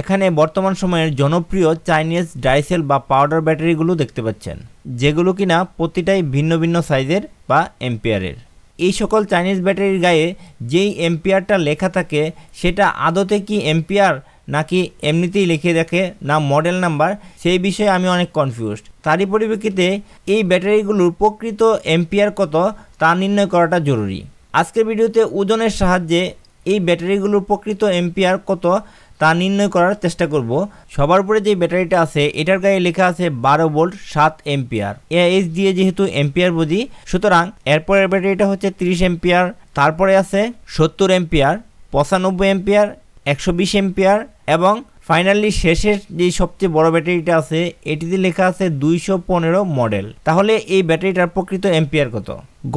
এখানে বর্তমান সময়ের জনপ্রিয় চাইনিজ ডাইসেল বা পাউডার ব্যাটারিগুলো দেখতে পাচ্ছেন যেগুলো কিনা প্রতিটাই ভিন্ন ভিন্ন সাইজের বা এম্পিয়ারের এই সকল চাইনিজ ব্যাটারির গায়ে যেই এম্পিয়ারটা লেখা থাকে সেটা আদতে কি এম্পিয়ার নাকি এমনিতেই লিখে দেখে না মডেল নাম্বার সেই বিষয়ে আমি অনেক কনফিউজড তারই পরিপ্রেক্ষিতে এই ব্যাটারিগুলোর প্রকৃত এম্পিয়ার কত তা নির্ণয় করাটা জরুরি আজকের ভিডিওতে ওজনের সাহায্যে এই ব্যাটারিগুলোর প্রকৃত এম্পিয়ার কত তা নির্ণয় করার চেষ্টা করব সবার উপরে যে ব্যাটারিটা আছে এটার গায়ে লেখা আছে বারো ভোল্ট সাত এম্পিয়ার এইচ দিয়ে যেহেতু এম্পিয়ার বুঝি সুতরাং এরপরের ব্যাটারিটা হচ্ছে তিরিশ এম্পিয়ার তারপরে আছে সত্তর এম্পিয়ার পঁচানব্বই এম্পিয়ার একশো বিশ এম্পিয়ার এবং ফাইনালি শেষের যে সবচেয়ে বড় ব্যাটারিটা আছে এটিতে লেখা আছে দুইশো পনেরো মডেল তাহলে এই ব্যাটারিটার প্রকৃত এম্পিয়ার কত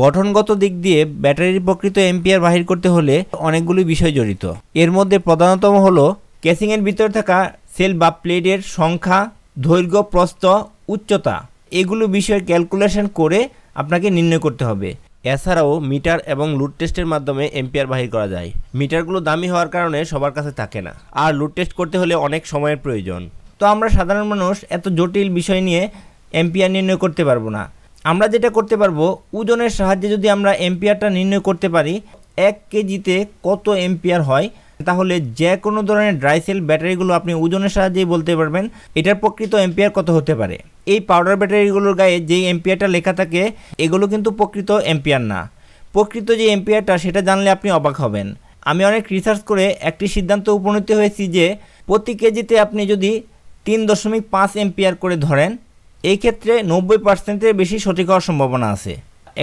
গঠনগত দিক দিয়ে ব্যাটারির প্রকৃত এম্পিয়ার বাহির করতে হলে অনেকগুলি বিষয় জড়িত এর মধ্যে প্রধানতম হলো কেসিংয়ের ভিতরে থাকা সেল বা প্লেটের সংখ্যা দৈর্ঘ্য প্রস্ত উচ্চতা এগুলো বিষয়ে ক্যালকুলেশন করে আপনাকে নির্ণয় করতে হবে এছাড়াও মিটার এবং লুট টেস্টের মাধ্যমে এম্পিয়ার বাহির করা যায় মিটারগুলো দামি হওয়ার কারণে সবার কাছে থাকে না আর লুট টেস্ট করতে হলে অনেক সময়ের প্রয়োজন তো আমরা সাধারণ মানুষ এত জটিল বিষয় নিয়ে এম্পিয়ার নির্ণয় করতে পারবো না আমরা যেটা করতে পারবো ওজনের সাহায্যে যদি আমরা এম্পিয়ারটা নির্ণয় করতে পারি এক কেজিতে কত এম্পিয়ার হয় তাহলে যে কোনো ধরনের ড্রাই সেল ব্যাটারিগুলো আপনি ওজনের সাহায্যেই বলতে পারবেন এটার প্রকৃত এম্পিয়ার কত হতে পারে এই পাউডার ব্যাটারিগুলোর গায়ে যেই এম্পিয়ারটা লেখা থাকে এগুলো কিন্তু প্রকৃত এম্পিয়ার না প্রকৃত যে এম্পিয়ারটা সেটা জানলে আপনি অবাক হবেন আমি অনেক রিসার্চ করে একটি সিদ্ধান্ত উপনীত হয়েছি যে প্রতি কেজিতে আপনি যদি তিন দশমিক পাঁচ এম্পিয়ার করে ধরেন এই ক্ষেত্রে নব্বই পার্সেন্টের বেশি সঠিক হওয়ার সম্ভাবনা আছে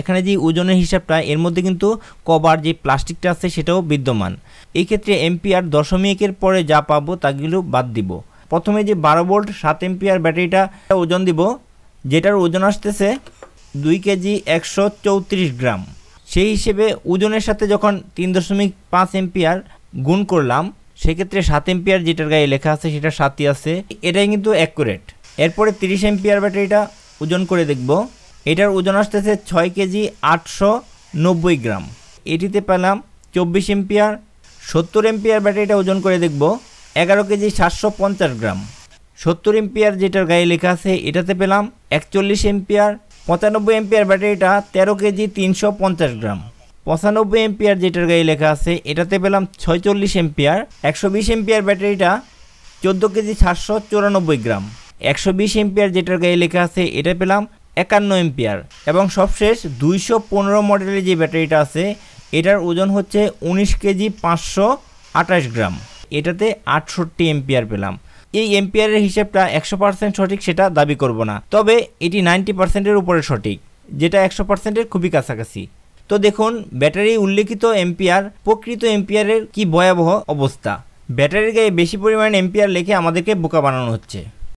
এখানে যে ওজনের হিসাবটা এর মধ্যে কিন্তু কভার যে প্লাস্টিকটা আছে সেটাও বিদ্যমান এই ক্ষেত্রে এমপিআর দশমিকের পরে যা পাবো তাগুলো বাদ দিব প্রথমে যে বারো ভোল্ট সাত এমপিআর ব্যাটারিটা ওজন দিব যেটার ওজন আসতেছে দুই কেজি একশো চৌত্রিশ গ্রাম সেই হিসেবে ওজনের সাথে যখন তিন দশমিক পাঁচ এমপিআর গুণ করলাম সেক্ষেত্রে সাত এম্পিয়ার যেটার গায়ে লেখা আছে সেটা সাতই আছে এটাই কিন্তু অ্যাকুরেট এরপরে তিরিশ এম্পিয়ার ব্যাটারিটা ওজন করে দেখব এটার ওজন আসতেছে ছয় কেজি আটশো নব্বই গ্রাম এটিতে পেলাম চব্বিশ এম্পিয়ার সত্তর এম্পিয়ার ব্যাটারিটা ওজন করে দেখব এগারো কেজি সাতশো পঞ্চাশ গ্রাম সত্তর এম্পিয়ার যেটার গায়ে লেখা আছে এটাতে পেলাম একচল্লিশ এম্পিয়ার পঁচানব্বই এম্পিয়ার ব্যাটারিটা তেরো কেজি তিনশো পঞ্চাশ গ্রাম পঁচানব্বই এম্পিয়ার যেটার গায়ে লেখা আছে এটাতে পেলাম ছয়চল্লিশ এম্পিয়ার একশো বিশ এম্পিয়ার ব্যাটারিটা চোদ্দো কেজি সাতশো চুরানব্বই গ্রাম একশো বিশ এম্পিয়ার যেটার গায়ে লেখা আছে এটা পেলাম একান্ন এম্পিয়ার এবং সবশেষ দুইশো পনেরো মডেলের যে ব্যাটারিটা আছে এটার ওজন হচ্ছে উনিশ কেজি পাঁচশো আঠাশ গ্রাম এটাতে আটষট্টি এম্পিয়ার পেলাম এই এম্পিয়ারের হিসেবটা একশো পার্সেন্ট সঠিক সেটা দাবি করব না তবে এটি নাইনটি পার্সেন্টের উপরে সঠিক যেটা একশো পার্সেন্টের খুবই কাছাকাছি তো দেখুন ব্যাটারি উল্লেখিত এম্পিয়ার প্রকৃত এম্পিয়ারের কি ভয়াবহ অবস্থা ব্যাটারির গায়ে বেশি পরিমাণ এম্পিয়ার লেখে আমাদেরকে বোকা বানানো হচ্ছে